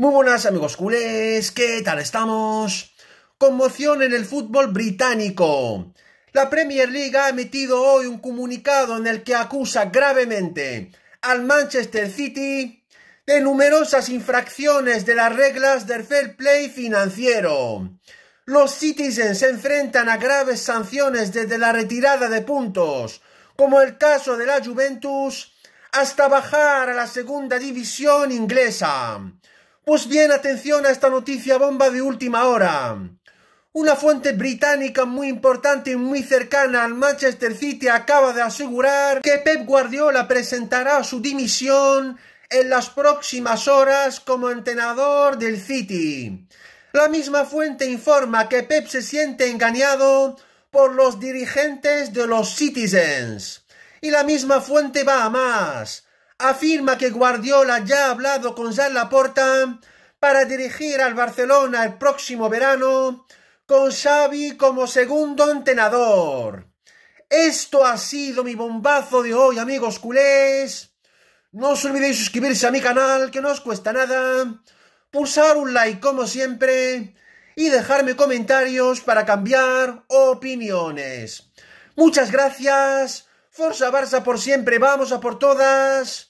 Muy buenas amigos culés, ¿qué tal estamos? Conmoción en el fútbol británico. La Premier League ha emitido hoy un comunicado en el que acusa gravemente al Manchester City de numerosas infracciones de las reglas del fair play financiero. Los Citizens se enfrentan a graves sanciones desde la retirada de puntos, como el caso de la Juventus, hasta bajar a la segunda división inglesa. Pues bien, atención a esta noticia bomba de última hora. Una fuente británica muy importante y muy cercana al Manchester City acaba de asegurar que Pep Guardiola presentará su dimisión en las próximas horas como entrenador del City. La misma fuente informa que Pep se siente engañado por los dirigentes de los Citizens. Y la misma fuente va a más afirma que Guardiola ya ha hablado con Jean Laporta para dirigir al Barcelona el próximo verano con Xavi como segundo entrenador. Esto ha sido mi bombazo de hoy, amigos culés. No os olvidéis suscribirse a mi canal, que no os cuesta nada. Pulsar un like como siempre y dejarme comentarios para cambiar opiniones. Muchas gracias. Forza Barça por siempre, vamos a por todas